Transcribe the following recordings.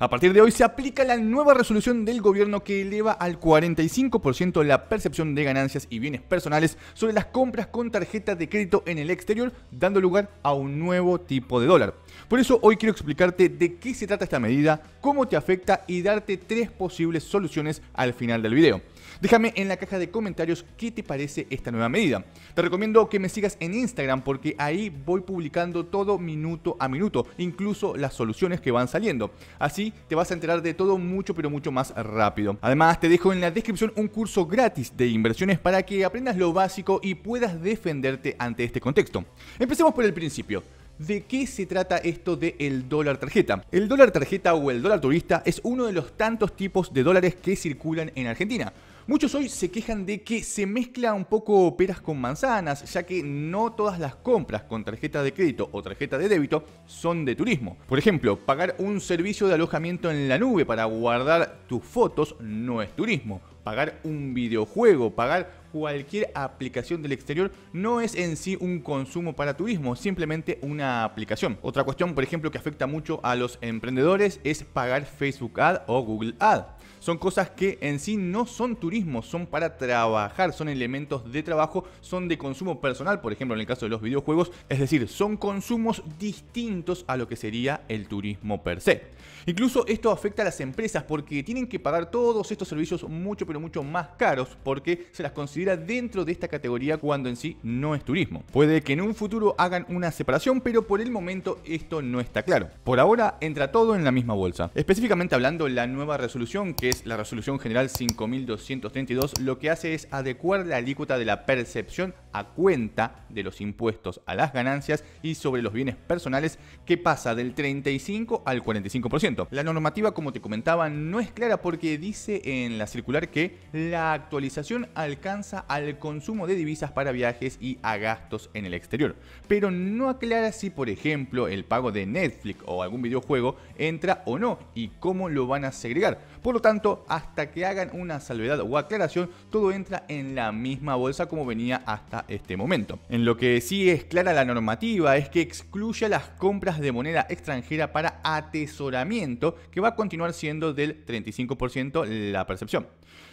A partir de hoy se aplica la nueva resolución del gobierno que eleva al 45% la percepción de ganancias y bienes personales sobre las compras con tarjeta de crédito en el exterior, dando lugar a un nuevo tipo de dólar. Por eso hoy quiero explicarte de qué se trata esta medida, cómo te afecta y darte tres posibles soluciones al final del video. Déjame en la caja de comentarios qué te parece esta nueva medida. Te recomiendo que me sigas en Instagram porque ahí voy publicando todo minuto a minuto, incluso las soluciones que van saliendo. Así te vas a enterar de todo mucho pero mucho más rápido. Además te dejo en la descripción un curso gratis de inversiones para que aprendas lo básico y puedas defenderte ante este contexto. Empecemos por el principio. ¿De qué se trata esto de el dólar tarjeta? El dólar tarjeta o el dólar turista es uno de los tantos tipos de dólares que circulan en Argentina. Muchos hoy se quejan de que se mezcla un poco peras con manzanas, ya que no todas las compras con tarjeta de crédito o tarjeta de débito son de turismo. Por ejemplo, pagar un servicio de alojamiento en la nube para guardar tus fotos no es turismo. Pagar un videojuego, pagar cualquier aplicación del exterior no es en sí un consumo para turismo, simplemente una aplicación. Otra cuestión, por ejemplo, que afecta mucho a los emprendedores es pagar Facebook Ad o Google Ad. Son cosas que en sí no son turismo, son para trabajar, son elementos de trabajo, son de consumo personal, por ejemplo en el caso de los videojuegos, es decir, son consumos distintos a lo que sería el turismo per se. Incluso esto afecta a las empresas porque tienen que pagar todos estos servicios mucho pero mucho más caros porque se las considera dentro de esta categoría cuando en sí no es turismo. Puede que en un futuro hagan una separación, pero por el momento esto no está claro. Por ahora entra todo en la misma bolsa. Específicamente hablando, la nueva resolución, que es la Resolución General 5232, lo que hace es adecuar la alícuota de la percepción a cuenta de los impuestos a las ganancias y sobre los bienes personales que pasa del 35 al 45%. La normativa, como te comentaba, no es clara porque dice en la circular que la actualización alcanza al consumo de divisas para viajes y a gastos en el exterior, pero no aclara si, por ejemplo, el pago de Netflix o algún videojuego entra o no y cómo lo van a segregar. Por lo tanto, hasta que hagan una salvedad o aclaración, todo entra en la misma bolsa como venía hasta este momento. En lo que sí es clara la normativa es que excluye las compras de moneda extranjera para atesoramiento, que va a continuar siendo del 35% la percepción.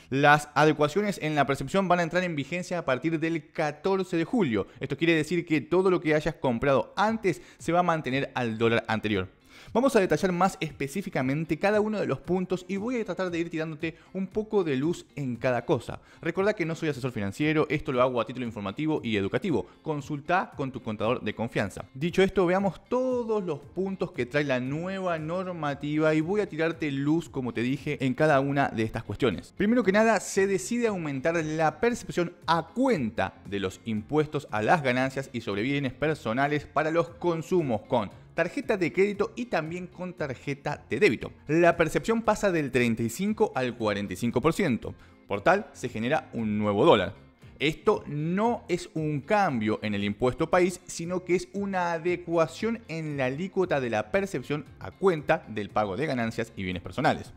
Las adecuaciones en la percepción van a entrar en vigencia a partir del 14 de julio. Esto quiere decir que todo lo que hayas comprado antes se va a mantener al dólar anterior. Vamos a detallar más específicamente cada uno de los puntos y voy a tratar de ir tirándote un poco de luz en cada cosa. Recuerda que no soy asesor financiero, esto lo hago a título informativo y educativo. Consulta con tu contador de confianza. Dicho esto, veamos todos los puntos que trae la nueva normativa y voy a tirarte luz, como te dije, en cada una de estas cuestiones. Primero que nada, se decide aumentar la percepción a cuenta de los impuestos a las ganancias y sobre bienes personales para los consumos con tarjeta de crédito y también con tarjeta de débito. La percepción pasa del 35 al 45%, por tal se genera un nuevo dólar. Esto no es un cambio en el impuesto país, sino que es una adecuación en la alícuota de la percepción a cuenta del pago de ganancias y bienes personales.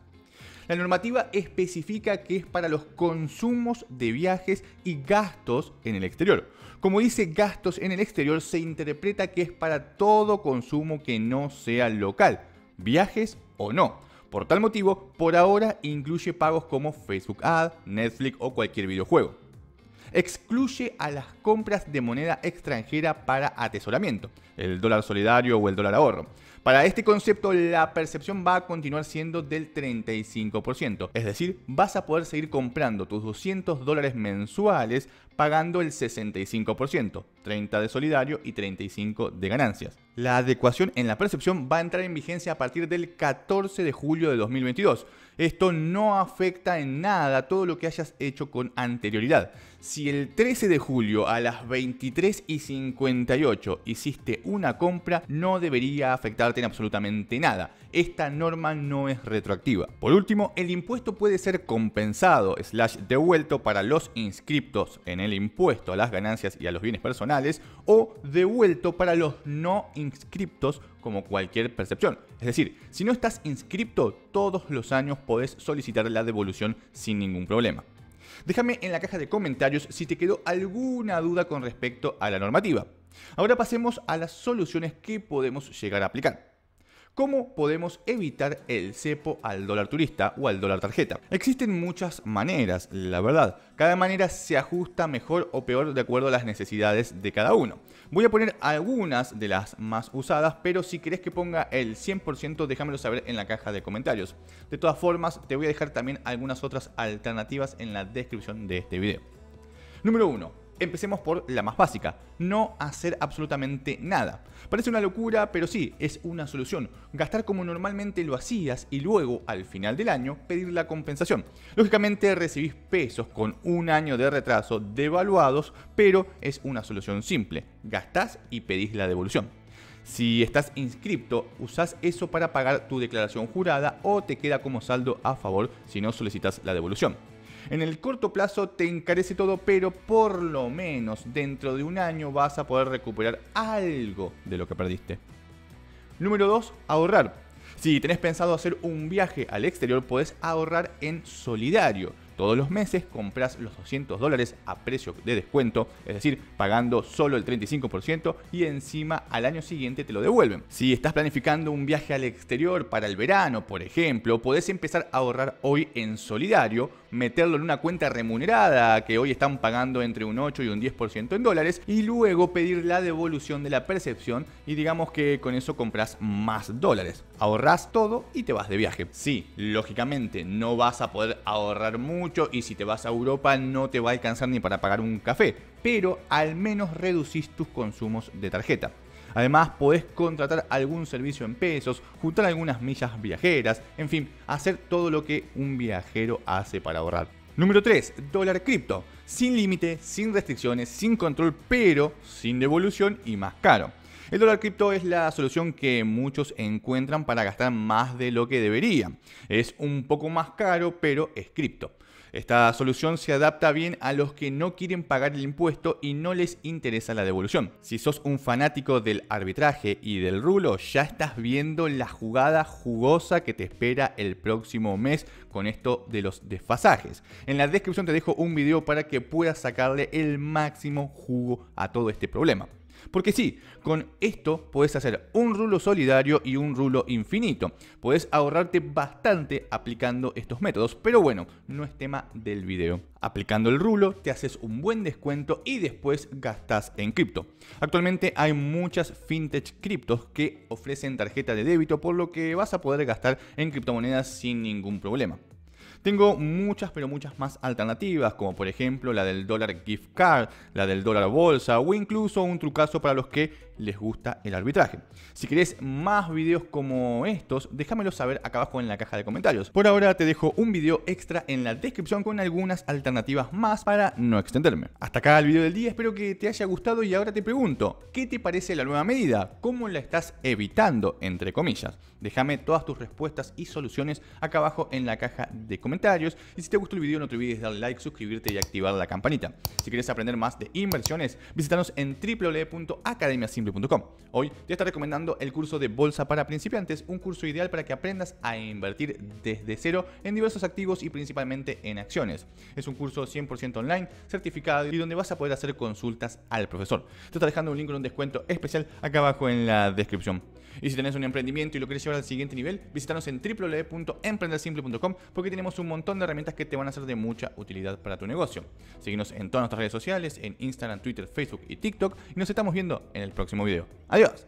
La normativa especifica que es para los consumos de viajes y gastos en el exterior. Como dice gastos en el exterior, se interpreta que es para todo consumo que no sea local, viajes o no. Por tal motivo, por ahora incluye pagos como Facebook Ad, Netflix o cualquier videojuego excluye a las compras de moneda extranjera para atesoramiento, el dólar solidario o el dólar ahorro. Para este concepto, la percepción va a continuar siendo del 35%, es decir, vas a poder seguir comprando tus 200 dólares mensuales pagando el 65%, 30 de solidario y 35 de ganancias. La adecuación en la percepción va a entrar en vigencia a partir del 14 de julio de 2022. Esto no afecta en nada todo lo que hayas hecho con anterioridad. Si el 13 de julio a las 23 y 58 hiciste una compra, no debería afectarte en absolutamente nada. Esta norma no es retroactiva. Por último, el impuesto puede ser compensado, slash devuelto para los inscriptos en el impuesto a las ganancias y a los bienes personales o devuelto para los no inscriptos inscriptos como cualquier percepción. Es decir, si no estás inscripto, todos los años podés solicitar la devolución sin ningún problema. Déjame en la caja de comentarios si te quedó alguna duda con respecto a la normativa. Ahora pasemos a las soluciones que podemos llegar a aplicar. ¿Cómo podemos evitar el cepo al dólar turista o al dólar tarjeta? Existen muchas maneras, la verdad. Cada manera se ajusta mejor o peor de acuerdo a las necesidades de cada uno. Voy a poner algunas de las más usadas, pero si querés que ponga el 100%, déjamelo saber en la caja de comentarios. De todas formas, te voy a dejar también algunas otras alternativas en la descripción de este video. Número 1 Empecemos por la más básica, no hacer absolutamente nada. Parece una locura, pero sí, es una solución. Gastar como normalmente lo hacías y luego, al final del año, pedir la compensación. Lógicamente recibís pesos con un año de retraso devaluados, pero es una solución simple. Gastás y pedís la devolución. Si estás inscripto, usás eso para pagar tu declaración jurada o te queda como saldo a favor si no solicitas la devolución. En el corto plazo te encarece todo, pero por lo menos dentro de un año vas a poder recuperar algo de lo que perdiste. Número 2. Ahorrar. Si tenés pensado hacer un viaje al exterior, podés ahorrar en solidario. Todos los meses compras los 200 dólares a precio de descuento, es decir, pagando solo el 35% y encima al año siguiente te lo devuelven. Si estás planificando un viaje al exterior para el verano, por ejemplo, podés empezar a ahorrar hoy en solidario, meterlo en una cuenta remunerada que hoy están pagando entre un 8 y un 10% en dólares y luego pedir la devolución de la percepción y digamos que con eso compras más dólares. Ahorras todo y te vas de viaje. Sí, lógicamente no vas a poder ahorrar mucho y si te vas a Europa no te va a alcanzar ni para pagar un café, pero al menos reducís tus consumos de tarjeta. Además, podés contratar algún servicio en pesos, juntar algunas millas viajeras, en fin, hacer todo lo que un viajero hace para ahorrar. Número 3. Dólar cripto. Sin límite, sin restricciones, sin control, pero sin devolución y más caro. El dólar cripto es la solución que muchos encuentran para gastar más de lo que deberían. Es un poco más caro, pero es cripto. Esta solución se adapta bien a los que no quieren pagar el impuesto y no les interesa la devolución. Si sos un fanático del arbitraje y del rulo, ya estás viendo la jugada jugosa que te espera el próximo mes con esto de los desfasajes. En la descripción te dejo un video para que puedas sacarle el máximo jugo a todo este problema. Porque sí, con esto puedes hacer un rulo solidario y un rulo infinito. Puedes ahorrarte bastante aplicando estos métodos, pero bueno, no es tema del video. Aplicando el rulo te haces un buen descuento y después gastas en cripto. Actualmente hay muchas fintech criptos que ofrecen tarjeta de débito, por lo que vas a poder gastar en criptomonedas sin ningún problema. Tengo muchas, pero muchas más alternativas, como por ejemplo la del dólar gift card, la del dólar bolsa o incluso un trucazo para los que les gusta el arbitraje. Si querés más videos como estos, déjamelo saber acá abajo en la caja de comentarios. Por ahora te dejo un video extra en la descripción con algunas alternativas más para no extenderme. Hasta acá el video del día, espero que te haya gustado y ahora te pregunto, ¿qué te parece la nueva medida? ¿Cómo la estás evitando, entre comillas? Déjame todas tus respuestas y soluciones acá abajo en la caja de comentarios. Y si te gustó el video no te olvides darle like, suscribirte y activar la campanita. Si quieres aprender más de inversiones, visítanos en www.academia. Hoy te está recomendando el curso de Bolsa para principiantes, un curso ideal para que aprendas a invertir desde cero en diversos activos y principalmente en acciones. Es un curso 100% online, certificado y donde vas a poder hacer consultas al profesor. Te está dejando un link con un descuento especial acá abajo en la descripción. Y si tenés un emprendimiento y lo quieres llevar al siguiente nivel, visítanos en www.emprendersimple.com porque tenemos un montón de herramientas que te van a ser de mucha utilidad para tu negocio. Síguenos en todas nuestras redes sociales, en Instagram, Twitter, Facebook y TikTok y nos estamos viendo en el próximo video. Adiós.